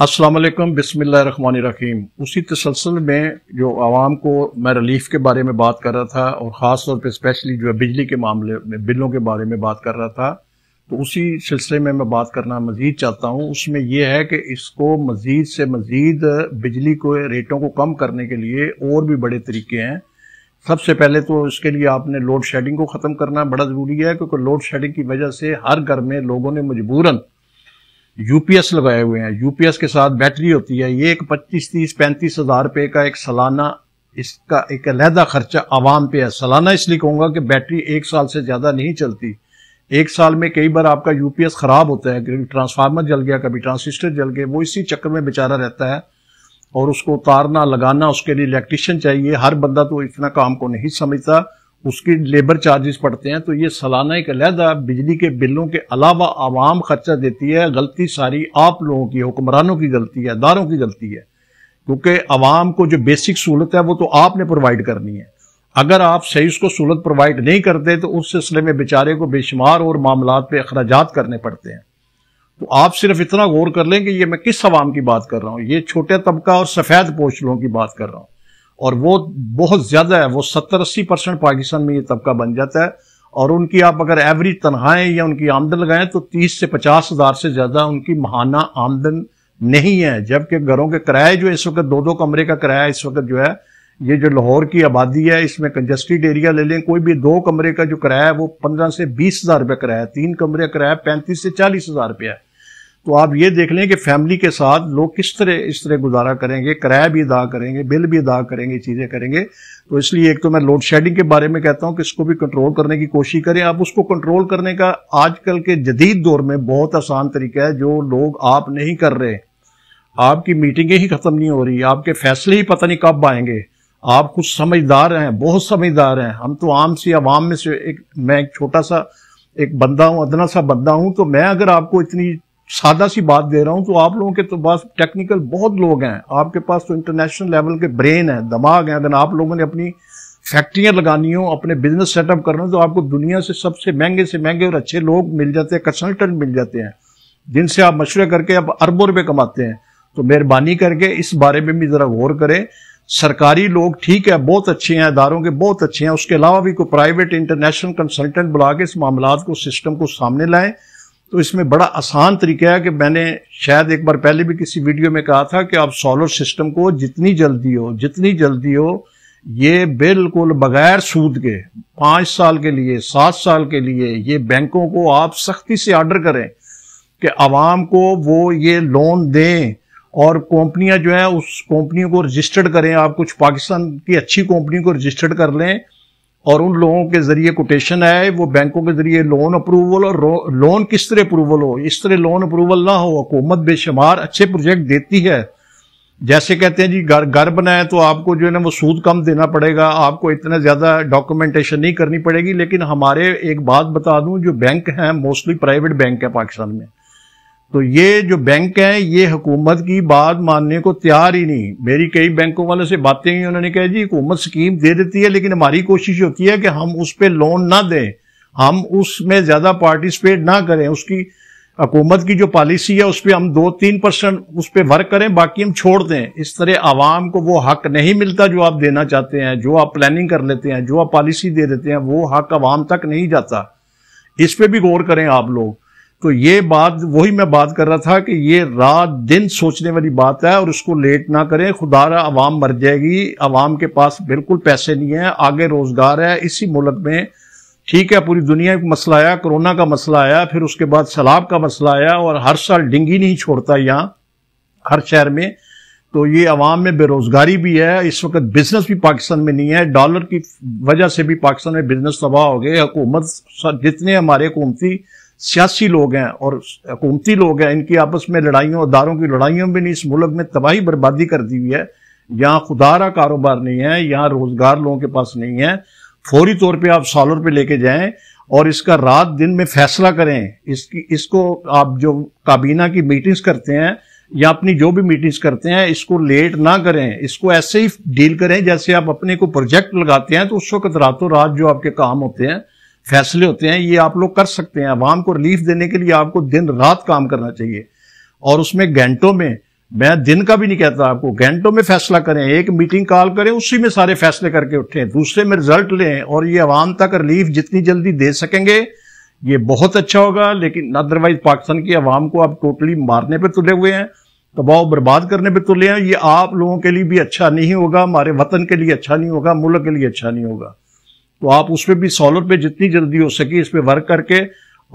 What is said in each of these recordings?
अस्सलाम वालेकुम बिस्मिल्लाहमान रहीम उसी तसलसल में जो आवाम को मैं रिलीफ के बारे में बात कर रहा था और ख़ास तौर पर स्पेशली जो है बिजली के मामले में बिलों के बारे में बात कर रहा था तो उसी सिलसिले में मैं बात करना मज़ीद चाहता हूँ उसमें यह है कि इसको मज़ीद से मज़ीद बिजली को रेटों को कम करने के लिए और भी बड़े तरीके हैं सबसे पहले तो इसके लिए आपने लोड शेडिंग को ख़त्म करना बड़ा ज़रूरी है क्योंकि लोड शेडिंग की वजह से हर घर में लोगों ने मजबूरन यूपीएस लगाए हुए हैं यूपीएस के साथ बैटरी होती है ये एक पच्चीस तीस पैंतीस हजार रुपए का एक सालाना इसका एक अलहदा खर्चा आवाम पे है सालाना इसलिए कहूंगा कि बैटरी एक साल से ज़्यादा नहीं चलती एक साल में कई बार आपका यूपीएस ख़राब होता है कभी ट्रांसफार्मर जल गया कभी ट्रांसिस्टर जल गया वो इसी चक्कर में बेचारा रहता है और उसको उतारना लगाना उसके लिए इलेक्ट्रिशियन चाहिए हर बंदा तो इतना काम को नहीं समझता उसकी लेबर चार्जेस पड़ते हैं तो ये सालाना एक अलहदा बिजली के बिलों के अलावा आवाम खर्चा देती है गलती सारी आप लोगों की हुक्मरानों की गलती है दारों की गलती है क्योंकि आवाम को जो बेसिक सहूलत है वो तो आपने प्रोवाइड करनी है अगर आप सही उसको सहूलत प्रोवाइड नहीं करते तो उस सिलसिले में बेचारे को बेशुमार और मामला पे अखराज करने पड़ते हैं तो आप सिर्फ इतना गौर कर लें कि ये मैं किस आवाम की बात कर रहा हूँ ये छोटे तबका और सफ़ेद पोश लोगों की बात कर रहा हूँ और वो बहुत ज़्यादा है वो सत्तर अस्सी परसेंट पाकिस्तान में ये तबका बन जाता है और उनकी आप अगर एवरेज तनख्वाहें या उनकी आमदन लगाएं तो तीस से पचास हज़ार से ज़्यादा उनकी महाना आमदन नहीं है जबकि घरों के किराए जो इस वक्त दो दो कमरे का किराया इस वक्त जो है ये जो लाहौर की आबादी है इसमें कंजस्टेड एरिया ले लें कोई भी दो कमरे का जो किराया है वो पंद्रह से बीस हज़ार रुपया किराया तीन कमरे का किराया पैंतीस से चालीस हज़ार रुपया है तो आप ये देख लें कि फैमिली के साथ लोग किस तरह इस तरह गुजारा करेंगे किराया भी अदा करेंगे बिल भी अदा करेंगे चीज़ें करेंगे तो इसलिए एक तो मैं लोड शेडिंग के बारे में कहता हूं कि इसको भी कंट्रोल करने की कोशिश करें आप उसको कंट्रोल करने का आजकल के जदीद दौर में बहुत आसान तरीका है जो लोग आप नहीं कर रहे आपकी मीटिंगें ही ख़त्म नहीं हो रही आपके फैसले ही पता नहीं कब आएंगे आप कुछ समझदार हैं बहुत समझदार हैं हम तो आम सी आवाम में से एक मैं एक छोटा सा एक बंदा हूं अदना सा बंदा हूं तो मैं अगर आपको इतनी सादा सी बात दे रहा हूं तो आप लोगों के तो पास टेक्निकल बहुत लोग हैं आपके पास तो इंटरनेशनल लेवल के ब्रेन हैं दिमाग हैं अगर आप लोगों ने अपनी फैक्ट्रियां लगानी हो अपने बिजनेस सेटअप करना हो तो आपको दुनिया से सबसे महंगे से महंगे और अच्छे लोग मिल जाते हैं कंसल्टेंट मिल जाते हैं जिनसे आप मशवरे करके आप अरबों रुपये कमाते हैं तो मेहरबानी करके इस बारे में भी ज़रा गौर करें सरकारी लोग ठीक है बहुत अच्छे हैं इदारों के बहुत अच्छे हैं उसके अलावा भी कोई प्राइवेट इंटरनेशनल कंसल्टेंट बुला के इस मामला को सिस्टम को सामने लाएं तो इसमें बड़ा आसान तरीका है कि मैंने शायद एक बार पहले भी किसी वीडियो में कहा था कि आप सोलर सिस्टम को जितनी जल्दी हो जितनी जल्दी हो ये बिल्कुल बगैर सूद के पाँच साल के लिए सात साल के लिए ये बैंकों को आप सख्ती से ऑर्डर करें कि आवाम को वो ये लोन दें और कंपनियां जो है उस कंपनियों को रजिस्टर्ड करें आप कुछ पाकिस्तान की अच्छी कंपनी को रजिस्टर्ड कर लें और उन लोगों के जरिए कोटेशन आए वो बैंकों के जरिए लोन अप्रूवल और लोन किस तरह अप्रूवल हो इस तरह लोन अप्रूवल ना हो हुकूमत बेशुमार अच्छे प्रोजेक्ट देती है जैसे कहते हैं जी घर घर बनाए तो आपको जो है ना वो सूद कम देना पड़ेगा आपको इतना ज़्यादा डॉक्यूमेंटेशन नहीं करनी पड़ेगी लेकिन हमारे एक बात बता दूं जो बैंक हैं मोस्टली प्राइवेट बैंक है पाकिस्तान में तो ये जो बैंक है ये हुकूमत की बात मानने को तैयार ही नहीं मेरी कई बैंकों वालों से बातें हुई उन्होंने कहा जी हुकूमत स्कीम दे देती है लेकिन हमारी कोशिश होती है कि हम उस पर लोन ना दें हम उसमें ज़्यादा पार्टिसिपेट ना करें उसकी हुकूमत की जो पॉलिसी है उस पर हम दो तीन परसेंट उस पर वर्क करें बाकी हम छोड़ दें इस तरह आवाम को वो हक नहीं मिलता जो आप देना चाहते हैं जो आप प्लानिंग कर लेते हैं जो आप पॉलिसी दे देते हैं वो हक आवाम तक नहीं जाता इस पर भी गौर करें आप लोग तो ये बात वही मैं बात कर रहा था कि ये रात दिन सोचने वाली बात है और उसको लेट ना करें खुदा आवाम मर जाएगी अवाम के पास बिल्कुल पैसे नहीं है आगे रोजगार है इसी मुल्क में ठीक है पूरी दुनिया एक मसला आया कोरोना का मसला आया फिर उसके बाद सलाब का मसला आया और हर साल डेंगी नहीं छोड़ता यहाँ हर शहर में तो ये आवाम में बेरोजगारी भी है इस वक्त बिजनेस भी पाकिस्तान में नहीं है डॉलर की वजह से भी पाकिस्तान में बिजनेस तबाह हो गए हुकूमत जितने हमारे हुकूमती सियासी लोग हैं और हुकूमती लोग हैं इनकी आपस में लड़ाइयों दारों की लड़ाइयों में नहीं इस मुल्क में तबाही बर्बादी कर दी हुई है यहाँ खुदारा कारोबार नहीं है यहाँ रोजगार लोगों के पास नहीं है फौरी तौर पर आप सालों पर लेके जाएं और इसका रात दिन में फैसला करें इसकी इसको आप जो काबीना की मीटिंग्स करते हैं या अपनी जो भी मीटिंग्स करते हैं इसको लेट ना करें इसको ऐसे ही डील करें जैसे आप अपने को प्रोजेक्ट लगाते हैं तो उस वक्त रातों रात जो आपके काम होते हैं फैसले होते हैं ये आप लोग कर सकते हैं आवाम को रिलीफ देने के लिए आपको दिन रात काम करना चाहिए और उसमें घंटों में मैं दिन का भी नहीं कहता आपको घंटों में फैसला करें एक मीटिंग कॉल करें उसी में सारे फैसले करके उठें दूसरे में रिजल्ट लें और ये आवाम तक रिलीफ जितनी जल्दी दे सकेंगे ये बहुत अच्छा होगा लेकिन अदरवाइज पाकिस्तान की आवाम को आप टोटली मारने पर तुले हुए हैं दबाव बर्बाद करने पर तुले हैं ये आप लोगों के लिए भी अच्छा नहीं होगा हमारे वतन के लिए अच्छा नहीं होगा मुल्क के लिए अच्छा नहीं होगा तो आप उसमें भी सोलर पे जितनी जल्दी हो सके इस पर वर्क करके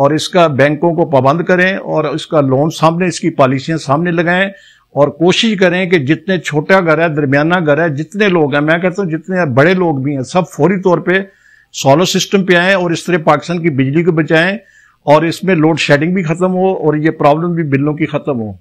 और इसका बैंकों को पाबंद करें और इसका लोन सामने इसकी पॉलिसियां सामने लगाएं और कोशिश करें कि जितने छोटा घर है दरमियाना घर है जितने लोग हैं मैं कहता हूँ जितने बड़े लोग भी हैं सब फौरी तौर पर सोलर सिस्टम पे आए और इस तरह पाकिस्तान की बिजली को बचाएं और इसमें लोड शेडिंग भी खत्म हो और ये प्रॉब्लम भी बिलों की खत्म हो